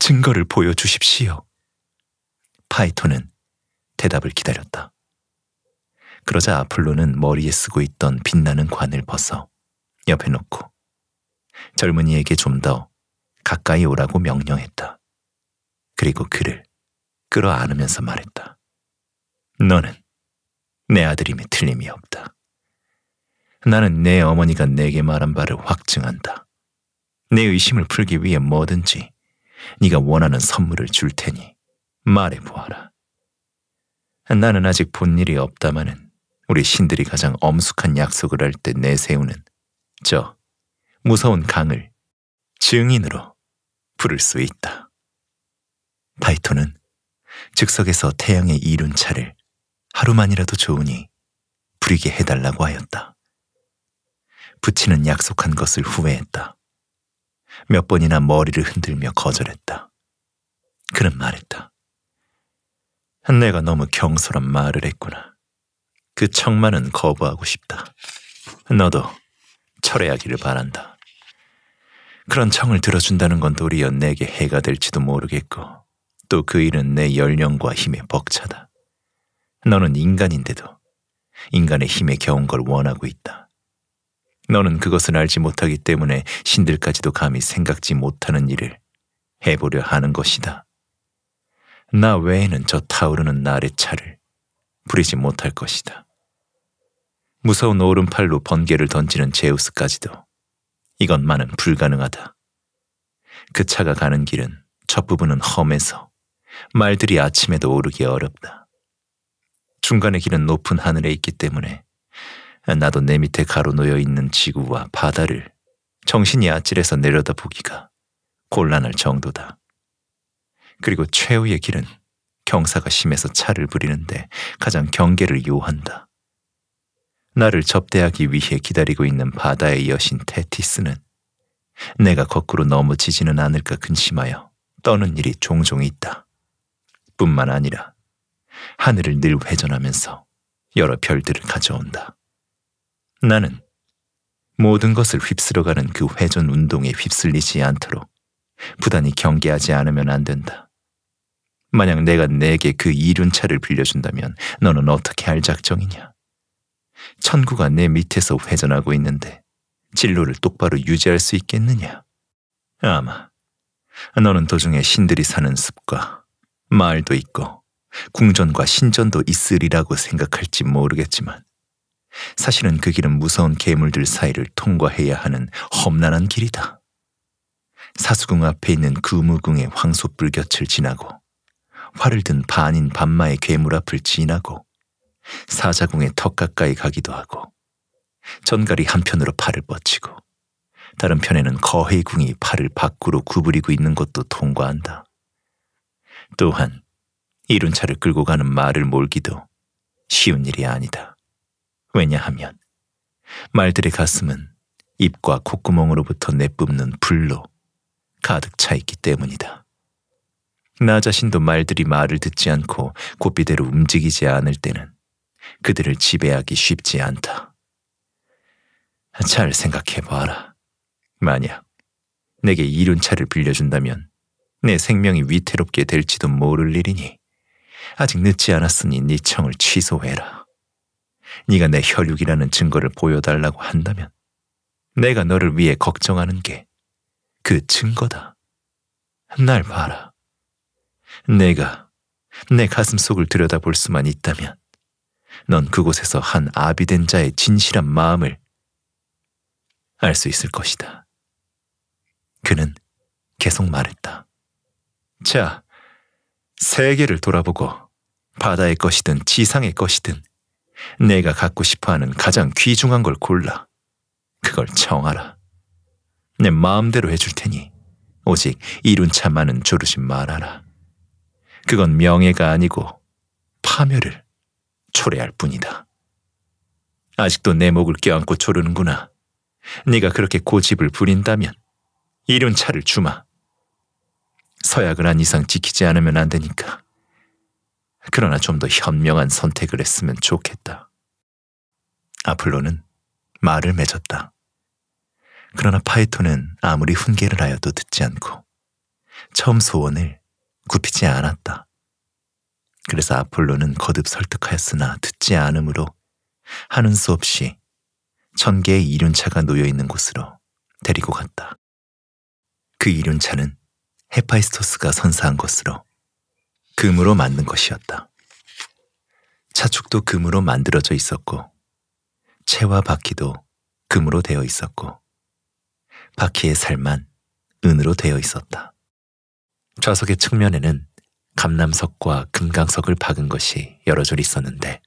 증거를 보여주십시오. 파이톤은 대답을 기다렸다. 그러자 아폴로는 머리에 쓰고 있던 빛나는 관을 벗어 옆에 놓고 젊은이에게 좀 더 가까이 오라고 명령했다. 그리고 그를 끌어안으면서 말했다. 너는 내 아들임에 틀림이 없다. 나는 내 어머니가 내게 말한 바를 확증한다. 내 의심을 풀기 위해 뭐든지 네가 원하는 선물을 줄 테니 말해보아라. 나는 아직 본 일이 없다마는 우리 신들이 가장 엄숙한 약속을 할 때 내세우는 저 무서운 강을 증인으로 부를 수 있다. 파이토는 즉석에서 태양의 이륜 차를 하루만이라도 좋으니 부리게 해달라고 하였다. 부치는 약속한 것을 후회했다. 몇 번이나 머리를 흔들며 거절했다. 그는 말했다. 내가 너무 경솔한 말을 했구나. 그 청만은 거부하고 싶다. 너도 철회하기를 바란다. 그런 청을 들어준다는 건 도리어 내게 해가 될지도 모르겠고 또 그 일은 내 연령과 힘의 벅차다. 너는 인간인데도 인간의 힘에 겨운 걸 원하고 있다. 너는 그것을 알지 못하기 때문에 신들까지도 감히 생각지 못하는 일을 해보려 하는 것이다. 나 외에는 저 타오르는 날의 차를 부리지 못할 것이다. 무서운 오른팔로 번개를 던지는 제우스까지도 이것만은 불가능하다. 그 차가 가는 길은 첫 부분은 험해서 말들이 아침에도 오르기 어렵다. 중간의 길은 높은 하늘에 있기 때문에 나도 내 밑에 가로놓여 있는 지구와 바다를 정신이 아찔해서 내려다보기가 곤란할 정도다. 그리고 최후의 길은 경사가 심해서 차를 부리는데 가장 경계를 요한다. 나를 접대하기 위해 기다리고 있는 바다의 여신 테티스는 내가 거꾸로 넘어지지는 않을까 근심하여 떠는 일이 종종 있다. 뿐만 아니라 하늘을 늘 회전하면서 여러 별들을 가져온다. 나는 모든 것을 휩쓸어가는 그 회전 운동에 휩쓸리지 않도록 부단히 경계하지 않으면 안 된다. 만약 내가 내게 그 이륜차를 빌려준다면 너는 어떻게 할 작정이냐? 천구가 내 밑에서 회전하고 있는데 진로를 똑바로 유지할 수 있겠느냐? 아마 너는 도중에 신들이 사는 숲과 마을도 있고 궁전과 신전도 있으리라고 생각할지 모르겠지만 사실은 그 길은 무서운 괴물들 사이를 통과해야 하는 험난한 길이다. 사수궁 앞에 있는 금우궁의 황소불 곁을 지나고 활을 든 반인 반마의 괴물 앞을 지나고 사자궁의 턱 가까이 가기도 하고 전갈이 한편으로 팔을 뻗치고 다른 편에는 거해궁이 팔을 밖으로 구부리고 있는 것도 통과한다. 또한 이룬차를 끌고 가는 말을 몰기도 쉬운 일이 아니다. 왜냐하면 말들의 가슴은 입과 콧구멍으로부터 내뿜는 불로 가득 차 있기 때문이다. 나 자신도 말들이 말을 듣지 않고 고삐대로 움직이지 않을 때는 그들을 지배하기 쉽지 않다. 잘 생각해봐라. 만약 내게 이륜 차를 빌려준다면 내 생명이 위태롭게 될지도 모를 일이니 아직 늦지 않았으니 네 청을 취소해라. 네가 내 혈육이라는 증거를 보여달라고 한다면 내가 너를 위해 걱정하는 게 그 증거다. 날 봐라. 내가 내 가슴 속을 들여다볼 수만 있다면 넌 그곳에서 한 아비된 자의 진실한 마음을 알 수 있을 것이다. 그는 계속 말했다. 자, 세계를 돌아보고 바다의 것이든 지상의 것이든 내가 갖고 싶어하는 가장 귀중한 걸 골라 그걸 정하라. 내 마음대로 해줄 테니 오직 이룬 차 많은 조르지말아라 그건 명예가 아니고 파멸을 초래할 뿐이다. 아직도 내 목을 껴안고 조르는구나. 네가 그렇게 고집을 부린다면 이륜 차를 주마. 서약을 한 이상 지키지 않으면 안 되니까. 그러나 좀 더 현명한 선택을 했으면 좋겠다. 아플로는 말을 맺었다. 그러나 파이톤은 아무리 훈계를 하여도 듣지 않고 처음 소원을 굽히지 않았다. 그래서 아폴로는 거듭 설득하였으나 듣지 않으므로 하는 수 없이 천 개의 이륜차가 놓여 있는 곳으로 데리고 갔다. 그 이륜차는 헤파이스토스가 선사한 것으로 금으로 만든 것이었다. 차축도 금으로 만들어져 있었고 채와 바퀴도 금으로 되어 있었고 바퀴의 살만 은으로 되어 있었다. 좌석의 측면에는 감남석과 금강석을 박은 것이 여러 줄 있었는데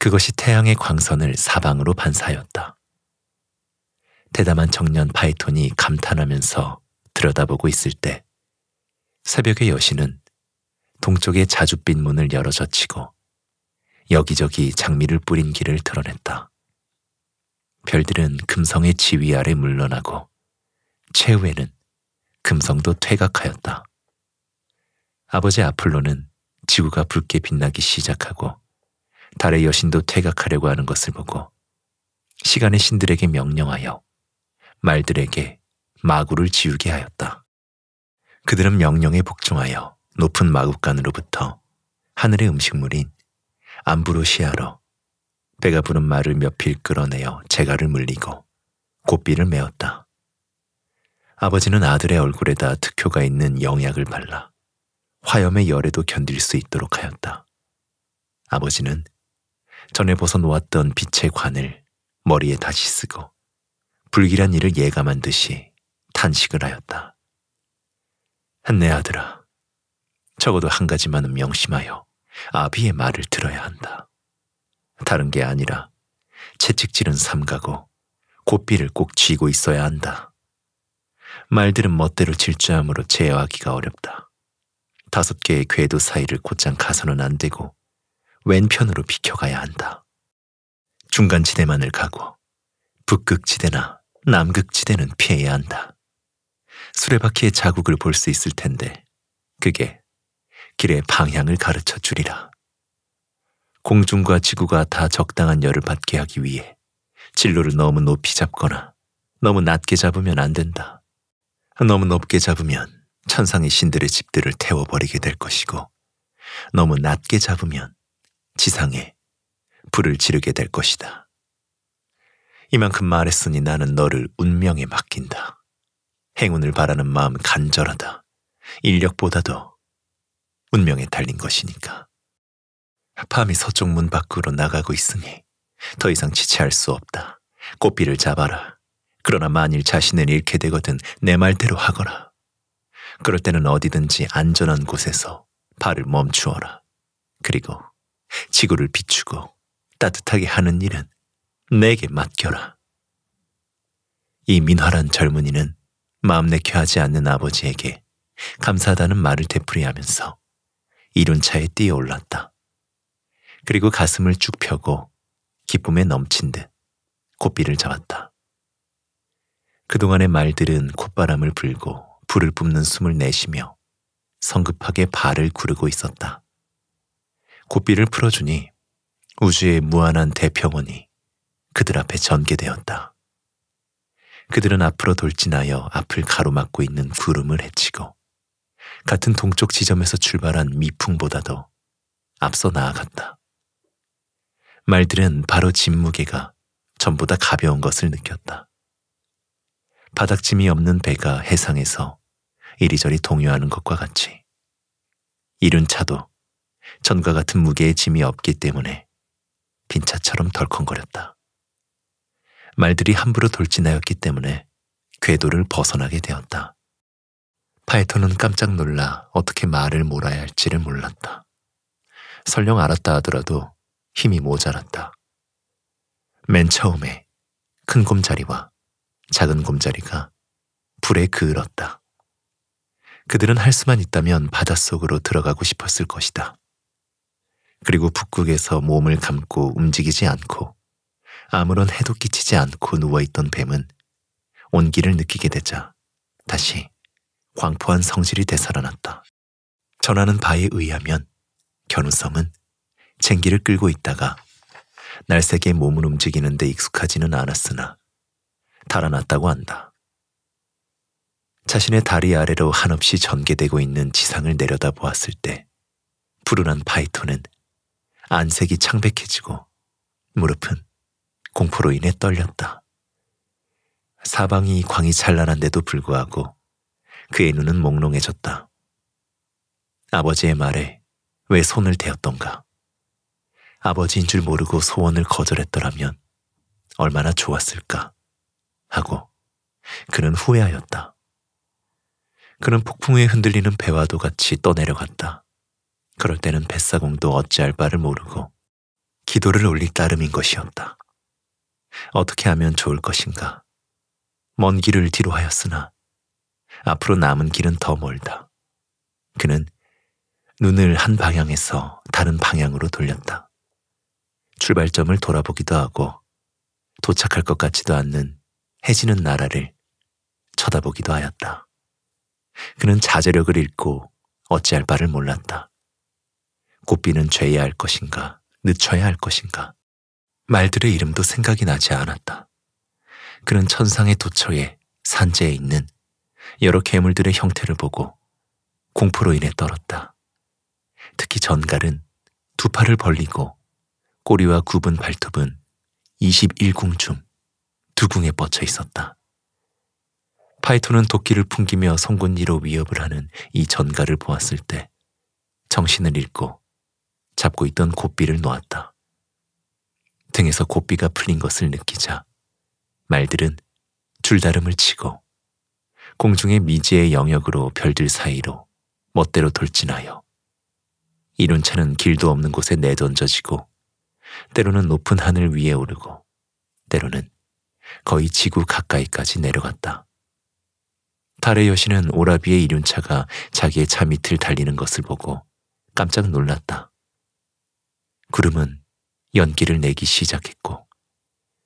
그것이 태양의 광선을 사방으로 반사하였다. 대담한 청년 파이톤이 감탄하면서 들여다보고 있을 때 새벽의 여신은 동쪽의 자줏빛 문을 열어 젖히고 여기저기 장미를 뿌린 길을 드러냈다. 별들은 금성의 지위 아래 물러나고 최후에는 금성도 퇴각하였다. 아버지 아폴로는 지구가 붉게 빛나기 시작하고 달의 여신도 퇴각하려고 하는 것을 보고 시간의 신들에게 명령하여 말들에게 마구를 지우게 하였다. 그들은 명령에 복종하여 높은 마구간으로부터 하늘의 음식물인 암브로시아로 배가 부른 말을 몇 필 끌어내어 재갈을 물리고 고삐를 메었다. 아버지는 아들의 얼굴에다 특효가 있는 영약을 발라 화염의 열에도 견딜 수 있도록 하였다. 아버지는 전에 벗어놓았던 빛의 관을 머리에 다시 쓰고 불길한 일을 예감한 듯이 탄식을 하였다. 내 네, 아들아, 적어도 한 가지만은 명심하여 아비의 말을 들어야 한다. 다른 게 아니라 채찍질은 삼가고 고삐를 꼭 쥐고 있어야 한다. 말들은 멋대로 질주함으로 제어하기가 어렵다. 다섯 개의 궤도 사이를 곧장 가서는 안 되고 왼편으로 비켜가야 한다. 중간 지대만을 가고 북극 지대나 남극 지대는 피해야 한다. 수레바퀴의 자국을 볼 수 있을 텐데 그게 길의 방향을 가르쳐 주리라. 공중과 지구가 다 적당한 열을 받게 하기 위해 진로를 너무 높이 잡거나 너무 낮게 잡으면 안 된다. 너무 높게 잡으면 천상의 신들의 집들을 태워버리게 될 것이고 너무 낮게 잡으면 지상에 불을 지르게 될 것이다. 이만큼 말했으니 나는 너를 운명에 맡긴다. 행운을 바라는 마음 간절하다. 인력보다도 운명에 달린 것이니까. 밤이 서쪽 문 밖으로 나가고 있으니 더 이상 지체할 수 없다. 꽃비를 잡아라. 그러나 만일 자신을 잃게 되거든 내 말대로 하거라. 그럴 때는 어디든지 안전한 곳에서 발을 멈추어라. 그리고 지구를 비추고 따뜻하게 하는 일은 내게 맡겨라. 이 민화란 젊은이는 마음 내켜 하지 않는 아버지에게 감사하다는 말을 되풀이하면서 이륜차에 뛰어올랐다. 그리고 가슴을 쭉 펴고 기쁨에 넘친 듯 고삐를 잡았다. 그동안의 말들은 콧바람을 불고 불을 뿜는 숨을 내쉬며 성급하게 발을 구르고 있었다. 고삐를 풀어주니 우주의 무한한 대평원이 그들 앞에 전개되었다. 그들은 앞으로 돌진하여 앞을 가로막고 있는 구름을 헤치고 같은 동쪽 지점에서 출발한 미풍보다도 앞서 나아갔다. 말들은 바로 진무게가 전보다 가벼운 것을 느꼈다. 바닥짐이 없는 배가 해상에서 이리저리 동요하는 것과 같이 이륜 차도 전과 같은 무게의 짐이 없기 때문에 빈 차처럼 덜컹거렸다. 말들이 함부로 돌진하였기 때문에 궤도를 벗어나게 되었다. 파이터는 깜짝 놀라 어떻게 말을 몰아야 할지를 몰랐다. 설령 알았다 하더라도 힘이 모자랐다. 맨 처음에 큰 곰자리와 작은 곰자리가 불에 그을었다. 그들은 할 수만 있다면 바닷속으로 들어가고 싶었을 것이다. 그리고 북극에서 몸을 감고 움직이지 않고 아무런 해도 끼치지 않고 누워있던 뱀은 온기를 느끼게 되자 다시 광포한 성질이 되살아났다. 전하는 바에 의하면 견우성은 쟁기를 끌고 있다가 날색의 몸을 움직이는데 익숙하지는 않았으나 달아났다고 한다. 자신의 다리 아래로 한없이 전개되고 있는 지상을 내려다 보았을 때불운한 파이톤은 안색이 창백해지고 무릎은 공포로 인해 떨렸다. 사방이 광이 찬란한데도 불구하고 그의 눈은 몽롱해졌다. 아버지의 말에 왜 손을 대었던가. 아버지인 줄 모르고 소원을 거절했더라면 얼마나 좋았을까. 하고 그는 후회하였다. 그는 폭풍에 흔들리는 배와도 같이 떠내려갔다. 그럴 때는 뱃사공도 어찌할 바를 모르고 기도를 올릴 따름인 것이었다. 어떻게 하면 좋을 것인가? 먼 길을 뒤로 하였으나 앞으로 남은 길은 더 멀다. 그는 눈을 한 방향에서 다른 방향으로 돌렸다. 출발점을 돌아보기도 하고 도착할 것 같지도 않는 해지는 나라를 쳐다보기도 하였다. 그는 자제력을 잃고 어찌할 바를 몰랐다. 꽃비는 죄해야 할 것인가, 늦춰야 할 것인가. 말들의 이름도 생각이 나지 않았다. 그는 천상의 도처에 산재에 있는 여러 괴물들의 형태를 보고 공포로 인해 떨었다. 특히 전갈은 두 팔을 벌리고 꼬리와 굽은 발톱은 2 1궁중 두궁에 뻗쳐 있었다. 파이토는 도끼를 풍기며 성군이로 위협을 하는 이 전가를 보았을 때 정신을 잃고 잡고 있던 곱비를 놓았다. 등에서 곱비가 풀린 것을 느끼자 말들은 줄다름을 치고 공중의 미지의 영역으로 별들 사이로 멋대로 돌진하여 이륜차는 길도 없는 곳에 내던져지고 때로는 높은 하늘 위에 오르고 때로는 거의 지구 가까이까지 내려갔다. 달의 여신은 오라비의 이륜차가 자기의 차 밑을 달리는 것을 보고 깜짝 놀랐다. 구름은 연기를 내기 시작했고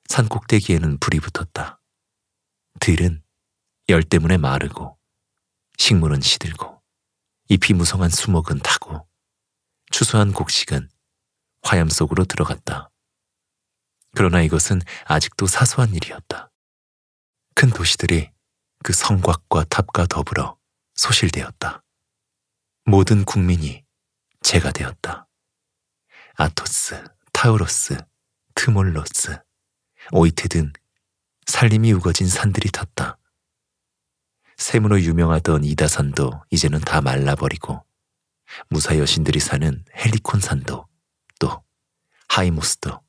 산 꼭대기에는 불이 붙었다. 들은 열 때문에 마르고 식물은 시들고 잎이 무성한 수목은 타고 추수한 곡식은 화염 속으로 들어갔다. 그러나 이것은 아직도 사소한 일이었다. 큰 도시들이 그 성곽과 탑과 더불어 소실되었다. 모든 국민이 재가 되었다. 아토스, 타우로스, 트몰로스, 오이테 등 살림이 우거진 산들이 탔다. 샘으로 유명하던 이다산도 이제는 다 말라버리고 무사 여신들이 사는 헬리콘산도 또 하이모스도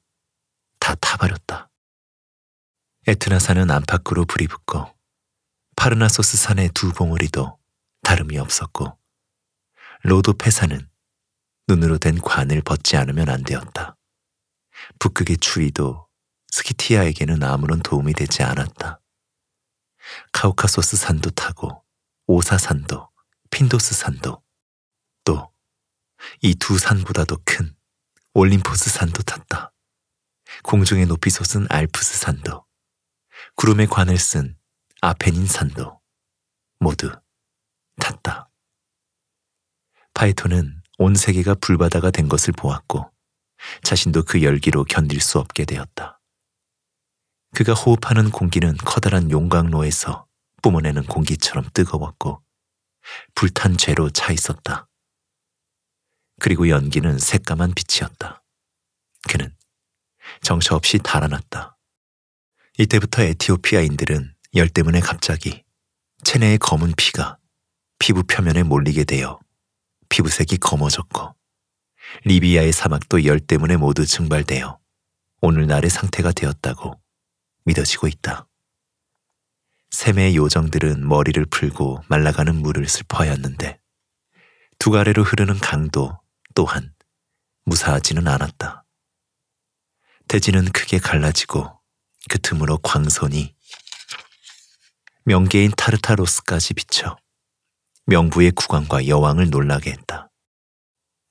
다 타버렸다. 에트나산은 안팎으로 불이 붙고 파르나소스 산의 두 봉우리도 다름이 없었고 로도페산은 눈으로 된 관을 벗지 않으면 안 되었다. 북극의 추위도 스키티아에게는 아무런 도움이 되지 않았다. 카우카소스 산도 타고 오사산도 핀도스 산도 또 이 두 산보다도 큰 올림포스 산도 탔다. 공중에 높이 솟은 알프스 산도, 구름에 관을 쓴 아페닌 산도 모두 탔다. 파이톤은 온 세계가 불바다가 된 것을 보았고 자신도 그 열기로 견딜 수 없게 되었다. 그가 호흡하는 공기는 커다란 용광로에서 뿜어내는 공기처럼 뜨거웠고 불탄 죄로 차 있었다. 그리고 연기는 새까만 빛이었다. 그는 정처없이 달아났다. 이때부터 에티오피아인들은 열 때문에 갑자기 체내의 검은 피가 피부 표면에 몰리게 되어 피부색이 검어졌고 리비아의 사막도 열 때문에 모두 증발되어 오늘날의 상태가 되었다고 믿어지고 있다. 샘의 요정들은 머리를 풀고 말라가는 물을 슬퍼하였는데 두 가래로 흐르는 강도 또한 무사하지는 않았다. 대지는 크게 갈라지고 그 틈으로 광선이 명계인 타르타로스까지 비쳐 명부의 국왕과 여왕을 놀라게 했다.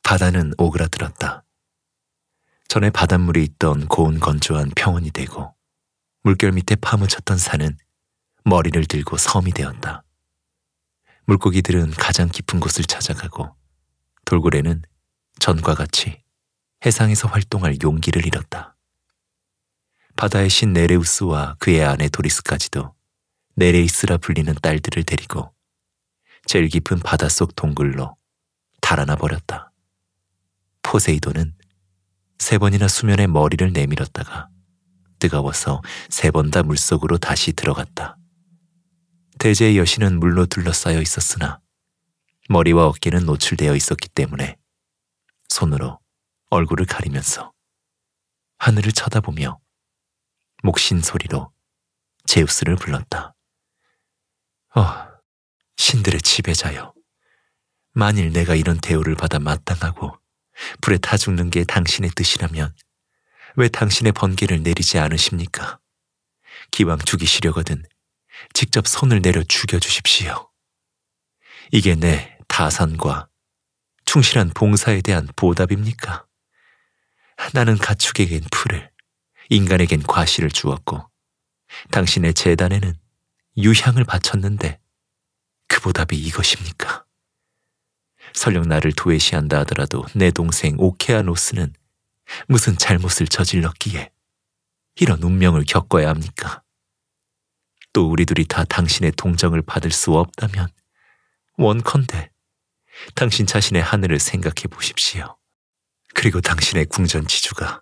바다는 오그라들었다. 전에 바닷물이 있던 고운 건조한 평원이 되고 물결 밑에 파묻혔던 산은 머리를 들고 섬이 되었다. 물고기들은 가장 깊은 곳을 찾아가고 돌고래는 전과 같이 해상에서 활동할 용기를 잃었다. 바다의 신 네레우스와 그의 아내 도리스까지도 네레이스라 불리는 딸들을 데리고 제일 깊은 바닷속 동굴로 달아나 버렸다. 포세이돈은 세 번이나 수면에 머리를 내밀었다가 뜨거워서 세 번 다 물속으로 다시 들어갔다. 대제의 여신은 물로 둘러싸여 있었으나 머리와 어깨는 노출되어 있었기 때문에 손으로 얼굴을 가리면서 하늘을 쳐다보며 목신 소리로 제우스를 불렀다. 어, 신들의 지배자여. 만일 내가 이런 대우를 받아 마땅하고 불에 타 죽는 게 당신의 뜻이라면 왜 당신의 번개를 내리지 않으십니까? 기왕 죽이시려거든 직접 손을 내려 죽여주십시오. 이게 내 다산과 충실한 봉사에 대한 보답입니까? 나는 가축에겐 풀을, 인간에겐 과실을 주었고 당신의 재단에는 유향을 바쳤는데 그 보답이 이것입니까? 설령 나를 도외시한다 하더라도 내 동생 오케아노스는 무슨 잘못을 저질렀기에 이런 운명을 겪어야 합니까? 또 우리 둘이 다 당신의 동정을 받을 수 없다면 원컨대 당신 자신의 하늘을 생각해 보십시오. 그리고 당신의 궁전 지주가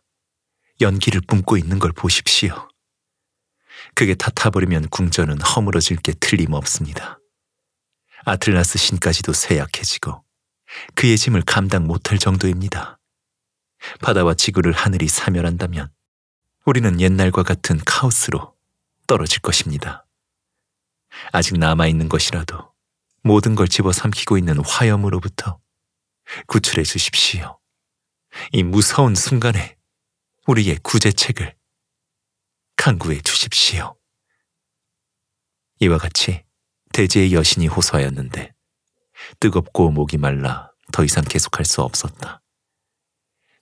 연기를 뿜고 있는 걸 보십시오. 그게 타타버리면 궁전은 허물어질 게 틀림없습니다. 아틀라스 신까지도 쇠약해지고 그의 짐을 감당 못할 정도입니다. 바다와 지구를 하늘이 사멸한다면 우리는 옛날과 같은 카오스로 떨어질 것입니다. 아직 남아있는 것이라도 모든 걸 집어삼키고 있는 화염으로부터 구출해 주십시오. 이 무서운 순간에 우리의 구제책을 강구해 주십시오. 이와 같이 대지의 여신이 호소하였는데 뜨겁고 목이 말라 더 이상 계속할 수 없었다.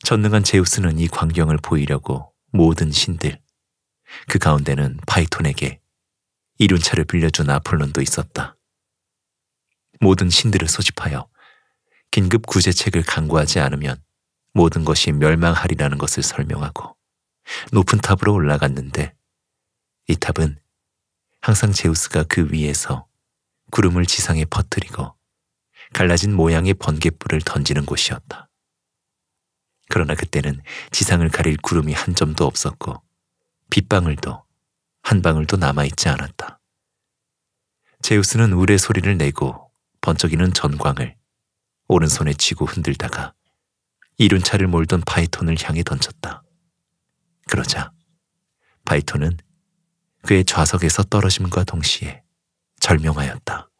전능한 제우스는 이 광경을 보이려고 모든 신들, 그 가운데는 파이톤에게 이륜차를 빌려준 아폴론도 있었다. 모든 신들을 소집하여 긴급 구제책을 강구하지 않으면 모든 것이 멸망하리라는 것을 설명하고 높은 탑으로 올라갔는데 이 탑은 항상 제우스가 그 위에서 구름을 지상에 퍼뜨리고 갈라진 모양의 번갯불을 던지는 곳이었다. 그러나 그때는 지상을 가릴 구름이 한 점도 없었고 빗방울도 한 방울도 남아있지 않았다. 제우스는 울의 소리를 내고 번쩍이는 전광을 오른손에 쥐고 흔들다가 이륜차를 몰던 파이톤을 향해 던졌다. 그러자 파이톤은 그의 좌석에서 떨어짐과 동시에 절명하였다.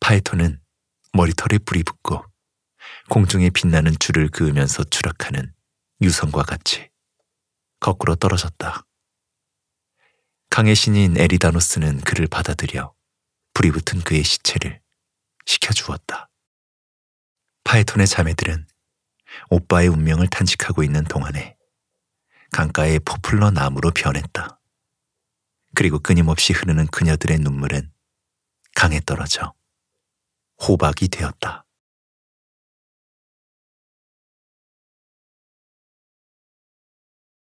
파이톤은 머리털에 불이 붙고 공중에 빛나는 줄을 그으면서 추락하는 유성과 같이 거꾸로 떨어졌다. 강의 신인 에리다노스는 그를 받아들여 불이 붙은 그의 시체를 식혀주었다. 파이톤의 자매들은 오빠의 운명을 탄식하고 있는 동안에 강가의 포플러 나무로 변했다. 그리고 끊임없이 흐르는 그녀들의 눈물은 강에 떨어져 호박이 되었다.